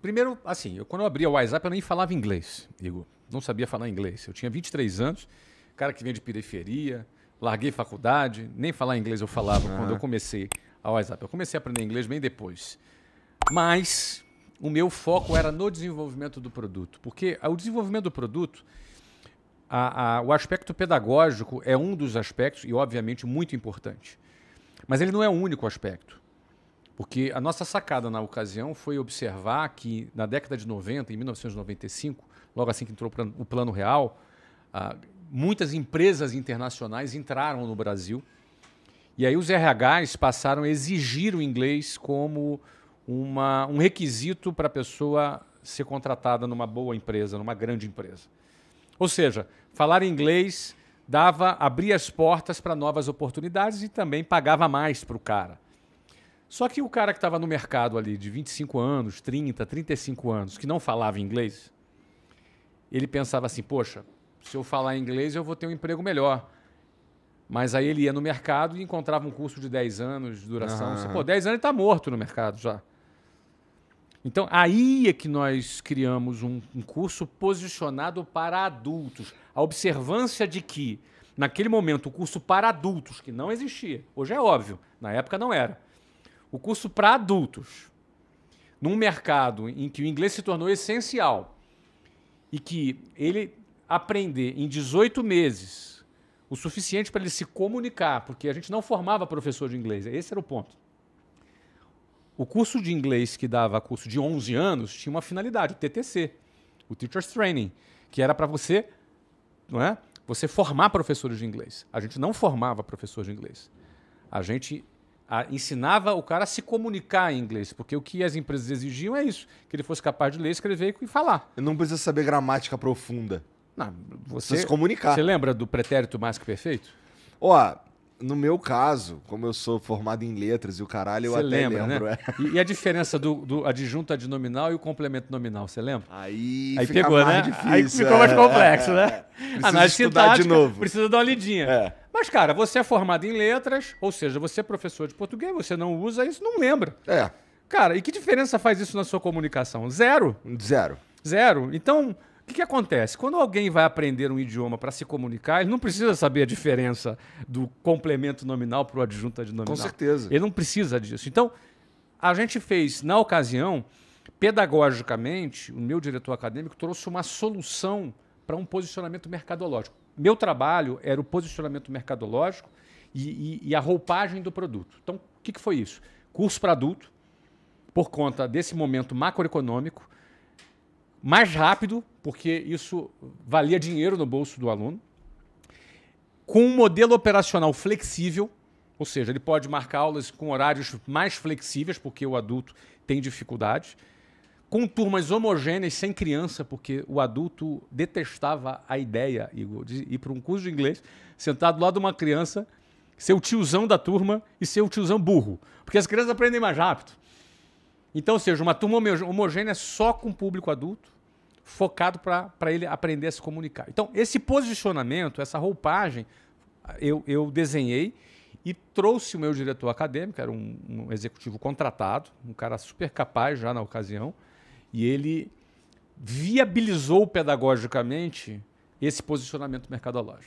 primeiro, assim, eu, quando eu abri o WhatsApp, eu nem falava inglês, Igor. Não sabia falar inglês. Eu tinha 23 anos, cara que vem de periferia, larguei faculdade, nem falar inglês eu falava quando eu comecei a WhatsApp. Eu comecei a aprender inglês bem depois. Mas o meu foco era no desenvolvimento do produto, porque ah, o desenvolvimento do produto, a, a, o aspecto pedagógico é um dos aspectos e, obviamente, muito importante. Mas ele não é o único aspecto. Porque a nossa sacada na ocasião foi observar que na década de 90, em 1995, logo assim que entrou o Plano Real, ah, muitas empresas internacionais entraram no Brasil. E aí os RHs passaram a exigir o inglês como uma, um requisito para a pessoa ser contratada numa boa empresa, numa grande empresa. Ou seja, falar inglês dava abria as portas para novas oportunidades e também pagava mais para o cara. Só que o cara que estava no mercado ali de 25 anos, 30, 35 anos, que não falava inglês, ele pensava assim: poxa, se eu falar inglês eu vou ter um emprego melhor. Mas aí ele ia no mercado e encontrava um curso de 10 anos de duração. Uhum. Você, Pô, 10 anos ele está morto no mercado já. Então aí é que nós criamos um, um curso posicionado para adultos. A observância de que, naquele momento, o curso para adultos, que não existia, hoje é óbvio, na época não era o curso para adultos, num mercado em que o inglês se tornou essencial e que ele aprender em 18 meses o suficiente para ele se comunicar, porque a gente não formava professor de inglês, esse era o ponto. O curso de inglês que dava curso de 11 anos tinha uma finalidade, o TTC, o Teacher's Training, que era para você, não é? Você formar professores de inglês. A gente não formava professores de inglês. A gente a, ensinava o cara a se comunicar em inglês, porque o que as empresas exigiam é isso, que ele fosse capaz de ler, escrever e falar. Ele não precisa saber gramática profunda. Não, você se comunicar. Você lembra do pretérito mais que perfeito? Ó, no meu caso, como eu sou formado em letras e o caralho, você eu lembra, até lembro. Né? É. E, a diferença do, do adjunto adnominal e o complemento nominal, você lembra? Aí, Aí pegou, né? Difícil, Aí ficou mais é. complexo, né? é, né? Ah, precisa estudar de novo. precisa dar uma lidinha. É. Mas, cara, você é formado em letras, ou seja, você é professor de português, você não usa isso, não lembra. É. Cara, e que diferença faz isso na sua comunicação? Zero. Zero. Zero. Então, o que, que acontece? Quando alguém vai aprender um idioma para se comunicar, ele não precisa saber a diferença do complemento nominal para o adjunto adnominal. Com certeza. Ele não precisa disso. Então, a gente fez, na ocasião, pedagogicamente, o meu diretor acadêmico trouxe uma solução para um posicionamento mercadológico meu trabalho era o posicionamento mercadológico e, e, e a roupagem do produto. Então, o que, que foi isso? Curso para adulto, por conta desse momento macroeconômico, mais rápido, porque isso valia dinheiro no bolso do aluno, com um modelo operacional flexível, ou seja, ele pode marcar aulas com horários mais flexíveis, porque o adulto tem dificuldade com turmas homogêneas, sem criança, porque o adulto detestava a ideia, Igor, de ir para um curso de inglês, sentado lado de uma criança, ser o tiozão da turma e ser o tiozão burro. Porque as crianças aprendem mais rápido. Então, ou seja, uma turma homogênea só com público adulto, focado para ele aprender a se comunicar. Então, esse posicionamento, essa roupagem, eu, eu desenhei e trouxe o meu diretor acadêmico, era um, um executivo contratado, um cara super capaz já na ocasião, e ele viabilizou pedagogicamente esse posicionamento mercadológico.